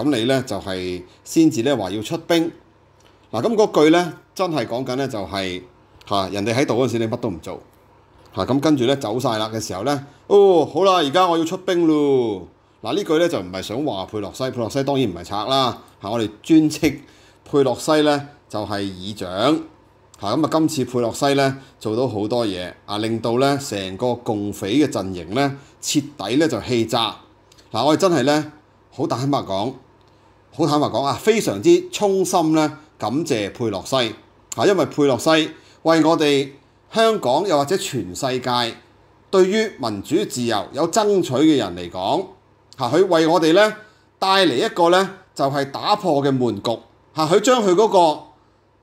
咁你咧就係先至咧話要出兵嗱，咁嗰句咧真係講緊咧就係嚇人哋喺度嗰陣時你乜都唔做嚇，咁跟住咧走晒啦嘅時候咧，哦好啦，而家我要出兵咯嗱，呢句咧就唔係想話佩洛西，佩洛西當然唔係賊啦嚇，我哋專斥佩洛西咧就係議長嚇，咁啊今次佩洛西咧做到好多嘢啊，令到咧成個共匪嘅陣營咧徹底咧就氣炸嗱，我哋真係咧好大白講。好坦白講啊，非常之衷心咧感謝佩洛西因為佩洛西為我哋香港又或者全世界對於民主自由有爭取嘅人嚟講嚇，佢為我哋咧帶嚟一個咧就係打破嘅門局嚇，佢將佢嗰個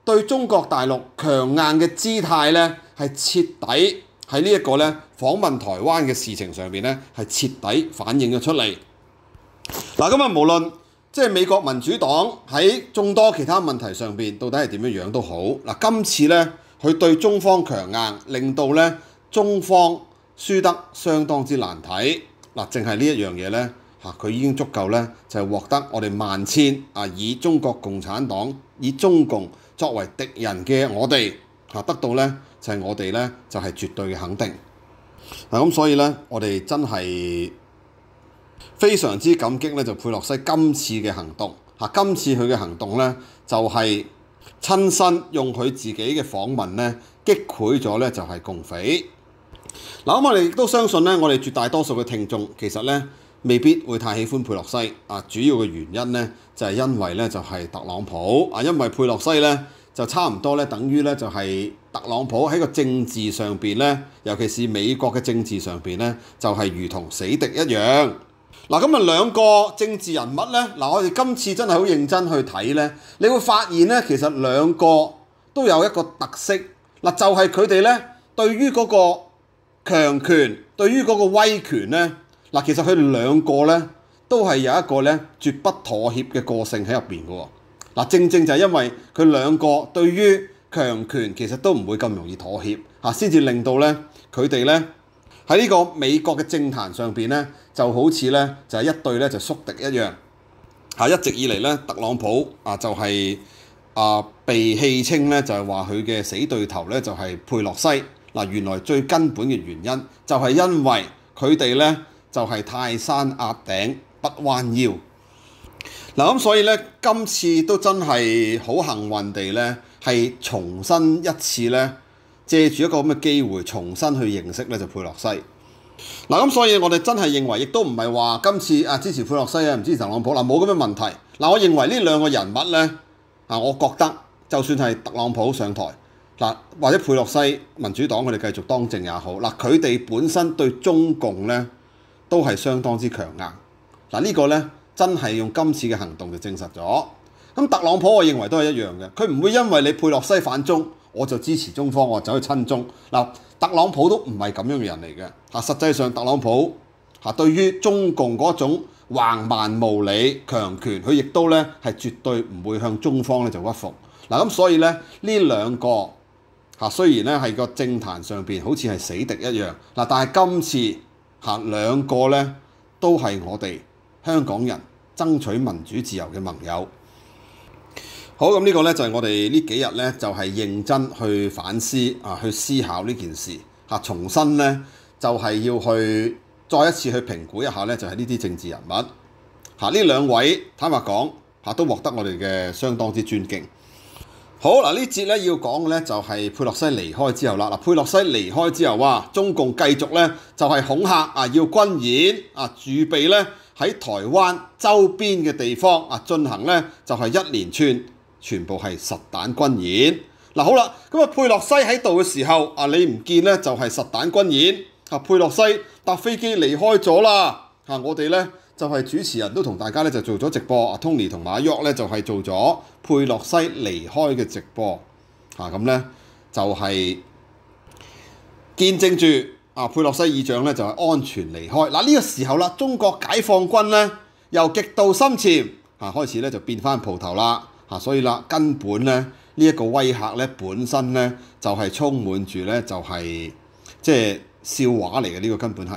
對中國大陸強硬嘅姿態咧係徹底喺呢一個咧訪問台灣嘅事情上面咧係徹底反映咗出嚟嗱，咁啊，無論即係美國民主黨喺眾多其他問題上面到底係點樣樣都好嗱。今次呢，佢對中方強硬，令到呢中方輸得相當之難睇嗱。淨係呢一樣嘢呢，嚇，佢已經足夠呢，就係獲得我哋萬千啊，以中國共產黨以中共作為敵人嘅我哋嚇得到呢，就係我哋呢，就係絕對嘅肯定嗱。咁所以呢，我哋真係。非常之感激咧，就佩洛西今次嘅行動嚇，今次佢嘅行動咧就係親身用佢自己嘅訪問咧擊潰咗咧就係共匪。嗱我哋亦都相信咧，我哋絕大多數嘅聽眾其實咧未必會太喜歡佩洛西啊。主要嘅原因咧就係因為咧就係特朗普啊，因為佩洛西咧就差唔多咧等於咧就係特朗普喺個政治上邊咧，尤其是美國嘅政治上邊咧就係如同死敵一樣。嗱，咁日兩個政治人物呢，嗱我哋今次真係好認真去睇呢，你會發現呢，其實兩個都有一個特色，嗱就係佢哋呢對於嗰個強權，對於嗰個威權呢，嗱其實佢哋兩個呢都係有一個呢絕不妥協嘅個性喺入面嘅喎，嗱正正就係因為佢兩個對於強權其實都唔會咁容易妥協嚇，先至令到呢佢哋呢喺呢個美國嘅政壇上邊咧，就好似咧就係一對咧就宿敵一樣嚇，一直以嚟咧特朗普啊就係啊被戲稱咧就係話佢嘅死對頭咧就係佩洛西嗱，原來最根本嘅原因就係因為佢哋咧就係泰山壓頂不彎腰嗱咁，所以咧今次都真係好幸運地咧係重新一次咧。借住一個咁嘅機會，重新去認識咧就佩洛西。嗱咁，所以我哋真係認為，亦都唔係話今次啊支持佩洛西啊，唔支持特朗普嗱，冇咁嘅問題。嗱，我認為呢兩個人物咧，啊，我覺得就算係特朗普上台嗱，或者佩洛西民主黨佢哋繼續當政也好，嗱，佢哋本身對中共咧都係相當之強硬。嗱呢個咧真係用今次嘅行動就證實咗。咁特朗普我認為都係一樣嘅，佢唔會因為你佩洛西反中。我就支持中方，我走去親中。嗱，特朗普都唔係咁樣嘅人嚟嘅嚇。實際上，特朗普嚇對於中共嗰種橫蠻無理、強權，佢亦都咧係絕對唔會向中方咧就屈服。嗱，咁所以咧呢兩個嚇雖然咧係個政壇上邊好似係死敵一樣，嗱，但係今次嚇兩個咧都係我哋香港人爭取民主自由嘅盟友。好咁呢個呢，就係我哋呢幾日呢，就係認真去反思啊，去思考呢件事嚇，重新呢，就係要去再一次去評估一下呢，就係呢啲政治人物嚇，呢兩位坦白講嚇都獲得我哋嘅相當之尊敬。好嗱，呢節咧要講嘅咧就係佩洛西離開之後啦。嗱，佩洛西離開之後哇，中共繼續咧就係恐嚇啊，要軍演啊，預備咧喺台灣周邊嘅地方啊進行咧就係一連串。全部係實彈軍演嗱。好啦，咁啊，佩洛西喺度嘅時候啊，你唔見咧就係實彈軍演啊。佩洛西搭飛機離開咗啦嚇，我哋咧就係主持人都同大家咧就做咗直播啊。Tony 同馬約咧就係做咗佩洛西離開嘅直播啊。咁咧就係見證住啊，佩洛西議長咧就係安全離開嗱。呢個時候啦，中國解放軍咧又極度深潛啊，開始咧就變翻蒲頭啦。啊，所以啦，根本咧呢一個威嚇咧本身咧就係充滿住咧就係即係笑話嚟嘅，呢個根本係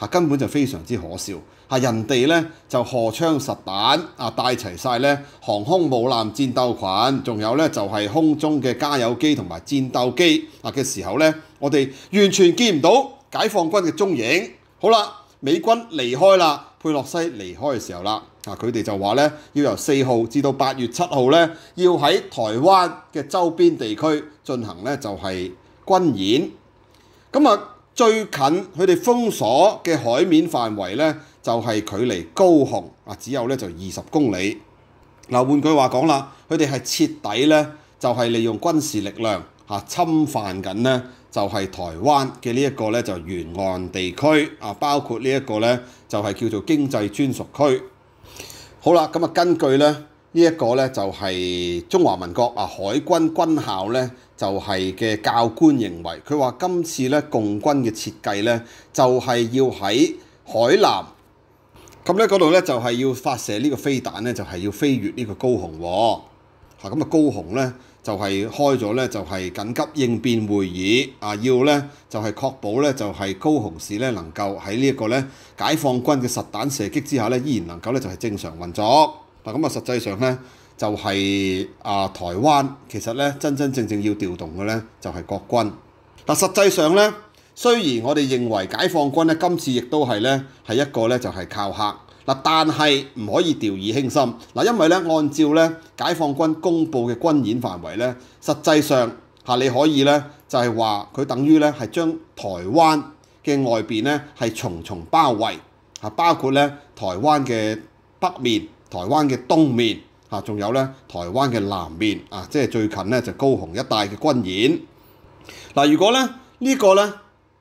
嚇根本就非常之可笑嚇。人哋咧就荷槍實彈啊，帶齊晒咧航空母艦、戰鬥群，仲有咧就係空中嘅加油機同埋戰鬥機啊嘅時候咧，我哋完全見唔到解放軍嘅蹤影。好啦，美軍離開啦。佩洛西離開嘅時候啦，啊，佢哋就話咧，要由四號至到八月七號咧，要喺台灣嘅周邊地區進行咧就係軍演。咁啊，最近佢哋封鎖嘅海面範圍咧，就係距離高雄啊只有咧就二十公里。嗱，換句話講啦，佢哋係徹底咧就係利用軍事力量。侵犯緊咧就係台灣嘅呢一個咧就沿岸地區啊，包括呢一個咧就係叫做經濟專屬區。好啦，咁啊根據咧呢一個咧就係中華民國啊海軍軍校咧就係嘅教官認為，佢話今次咧共軍嘅設計咧就係要喺海南，咁咧嗰度咧就係要發射呢個飛彈咧，就係要飛越呢個高雄喎。嚇咁啊，高雄咧。就係開咗咧，就係緊急應變會議啊！要咧就係確保咧就係高雄市咧能夠喺呢一個咧解放軍嘅實彈射擊之下咧，依然能夠咧就係正常運作。嗱咁啊，實際上咧就係啊台灣其實咧真真正正要調動嘅咧就係國軍。嗱實際上咧，雖然我哋認為解放軍咧今次亦都係咧係一個咧就係靠客。嗱，但係唔可以掉以輕心，嗱，因為咧，按照咧解放軍公佈嘅軍演範圍咧，實際上嚇你可以咧，就係話佢等於咧係將台灣嘅外邊咧係重重包圍嚇，包括咧台灣嘅北面、台灣嘅東面嚇，仲有咧台灣嘅南面啊，即係最近咧就高雄一帶嘅軍演。嗱，如果咧你個咧？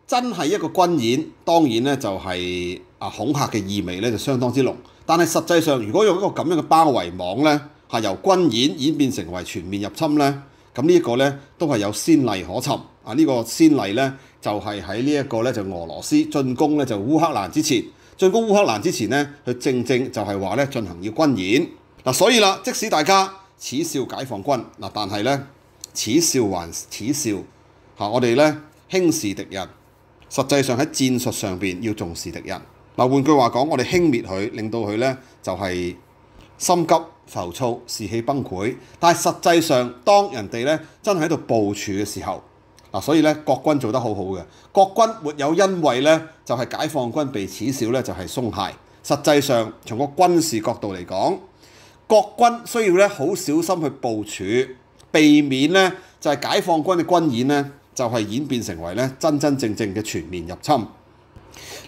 真係一個軍演，當然咧就係啊恐嚇嘅意味咧就相當之濃。但係實際上，如果用一個咁樣嘅包圍網咧，係由軍演演變成為全面入侵咧，咁呢一個咧都係有先例可尋啊！呢個先例咧就係喺呢一個咧就俄羅斯進攻咧就烏克蘭之前進攻烏克蘭之前咧，佢正正就係話咧進行要軍演嗱，所以啦，即使大家恥笑解放軍嗱，但係咧恥笑還恥笑嚇，我哋咧輕視敵人。實際上喺戰術上邊要重視敵人，嗱換句話講，我哋輕蔑佢，令到佢咧就係心急浮躁、士氣崩潰。但係實際上，當人哋咧真係喺度部署嘅時候，嗱所以咧國軍做得好好嘅，國軍沒有因為咧就係解放軍被恥笑咧就係鬆懈。實際上，從個軍事角度嚟講，國軍需要咧好小心去部署，避免咧就係解放軍嘅軍演咧。就係演變成為咧真真正正嘅全面入侵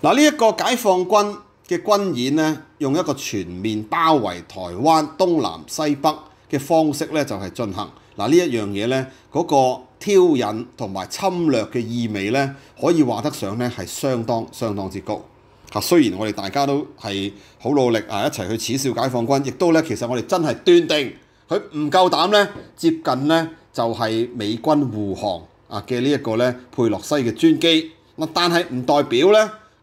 嗱。呢一個解放軍嘅軍演咧，用一個全面包圍台灣東南西北嘅方式咧，就係進行嗱。呢一樣嘢咧，嗰個挑引同埋侵略嘅意味咧，可以話得上咧係相當相當之高嚇。雖然我哋大家都係好努力啊，一齊去恥笑解放軍，亦都咧其實我哋真係斷定佢唔夠膽咧接近咧就係美軍護航。啊嘅呢一個咧佩洛西嘅專機，但係唔代表咧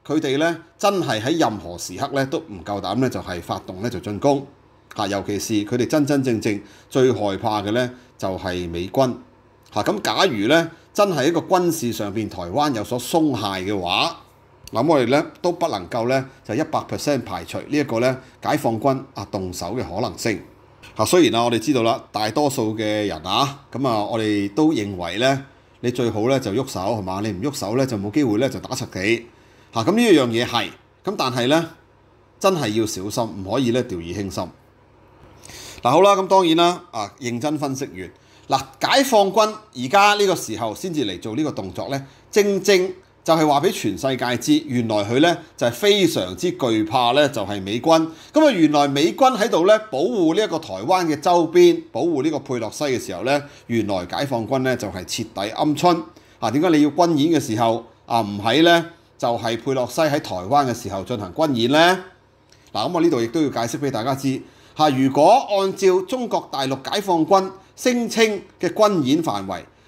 佢哋咧真係喺任何時刻咧都唔夠膽咧就係發動咧就進攻，尤其是佢哋真真正正最害怕嘅咧就係美軍，咁假如咧真係一個軍事上面台灣有所鬆懈嘅話，咁我哋咧都不能夠咧就一百 percent 排除呢一個咧解放軍啊動手嘅可能性，嚇雖然啊，我哋知道啦大多數嘅人啊，咁啊我哋都認為咧。你最好咧就喐手係嘛？你唔喐手咧就冇機會咧就打柒幾嚇咁呢一樣嘢係咁，但係咧真係要小心，唔可以咧掉以輕心。嗱好啦，咁當然啦，啊認真分析完嗱，解放軍而家呢個時候先至嚟做呢個動作咧，正正。就係話俾全世界知，原來佢呢就係非常之懼怕呢就係美軍。咁啊，原來美軍喺度呢保護呢一個台灣嘅周邊，保護呢個佩洛西嘅時候呢，原來解放軍呢就係徹底暗春。啊，點解你要軍演嘅時候啊唔喺呢？就係佩洛西喺台灣嘅時候進行軍演呢？嗱，咁我呢度亦都要解釋俾大家知嚇。如果按照中國大陸解放軍聲稱嘅軍演範圍，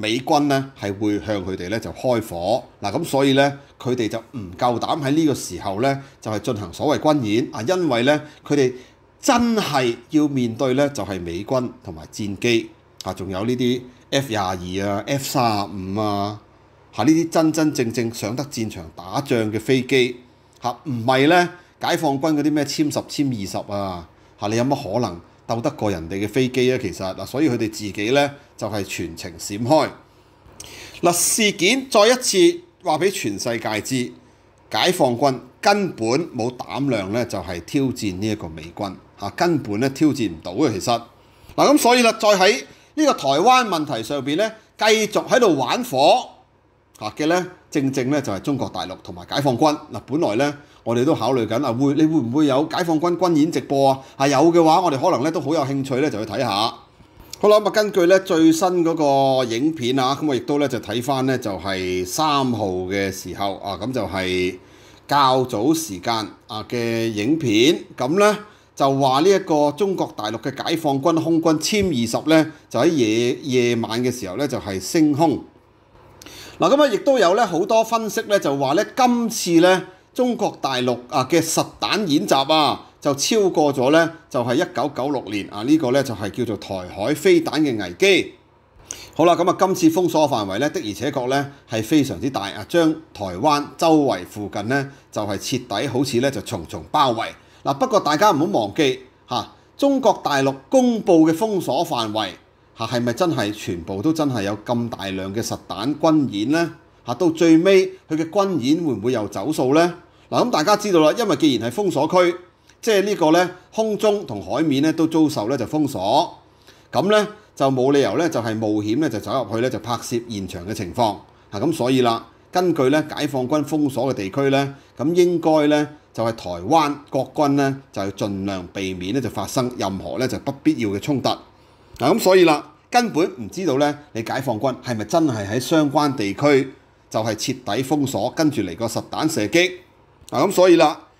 美軍咧係會向佢哋咧就開火嗱，咁所以咧佢哋就唔夠膽喺呢個時候咧就係進行所謂軍演啊，因為咧佢哋真係要面對咧就係美軍同埋戰機啊，仲有呢啲 F 廿二啊、F 卅五啊嚇，呢啲真真正正上得戰場打仗嘅飛機嚇，唔係咧解放軍嗰啲咩簽十簽二十啊嚇，你有乜可能鬥得過人哋嘅飛機啊？其實嗱，所以佢哋自己咧。就係全程閃開嗱，事件再一次話俾全世界知，解放軍根本冇膽量咧，就係挑戰呢一個美軍嚇，根本咧挑戰唔到嘅。其實嗱，咁所以啦，再喺呢個台灣問題上邊咧，繼續喺度玩火嚇嘅咧，正正咧就係中國大陸同埋解放軍嗱。本來咧，我哋都考慮緊啊，會你會唔會有解放軍軍演直播啊？係有嘅話，我哋可能咧都好有興趣咧，就去睇下。好啦，咁啊，根據咧最新嗰個影片啊，咁我亦都咧就睇翻咧，就係三號嘅時候啊，咁就係較早時間啊嘅影片，咁咧就話呢一個中國大陸嘅解放軍空軍簽二十咧，就喺夜夜晚嘅時候咧，就係升空。嗱，咁啊，亦都有咧好多分析咧，就話咧今次咧中國大陸啊嘅實彈演習啊。就超過咗咧，就係一九九六年啊！呢個咧就係叫做台海飛彈嘅危機。好啦，咁啊，今次封鎖範圍咧的而且確咧係非常之大啊，將台灣周圍附近咧就係徹底好似咧就重重包圍嗱。不過大家唔好忘記嚇，中國大陸公佈嘅封鎖範圍嚇係咪真係全部都真係有咁大量嘅實彈軍演咧嚇？到最尾佢嘅軍演會唔會又走數咧嗱？咁大家知道啦，因為既然係封鎖區。即係呢個咧，空中同海面咧都遭受咧就封鎖，咁咧就冇理由咧就係冒險咧就走入去咧就拍攝現場嘅情況嚇咁，所以啦，根據咧解放軍封鎖嘅地區咧，咁應該咧就係台灣國軍咧就係盡量避免咧就發生任何咧就不必要嘅衝突嗱咁，所以啦，根本唔知道咧你解放軍係咪真係喺相關地區就係徹底封鎖，跟住嚟個實彈射擊嗱咁，所以啦。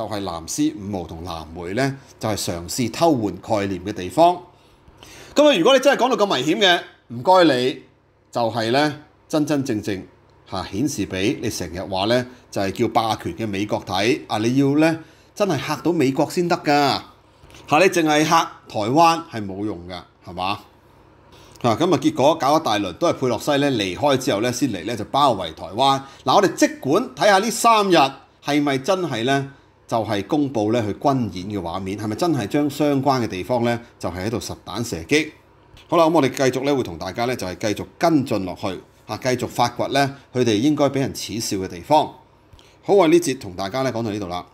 就係藍絲五毛同藍莓呢，就係嘗試偷換概念嘅地方。咁啊，如果你真係講到咁危險嘅，唔該你就係呢，真真正正嚇顯示俾你成日話呢，就係叫霸權嘅美國睇啊！你要呢，真係嚇到美國先得㗎嚇，你淨係嚇台灣係冇用㗎，係嘛嗱，咁啊，結果搞一大輪都係佩洛西咧離開之後咧先嚟咧就包圍台灣嗱。我哋即管睇下呢三日係咪真係咧？就係公佈咧，去軍演嘅畫面係咪真係將相關嘅地方咧，就係喺度實彈射擊？好啦，咁我哋繼續咧，會同大家咧就係繼續跟進落去嚇，繼續發掘咧佢哋應該俾人恥笑嘅地方。好，我呢節同大家咧講到呢度啦。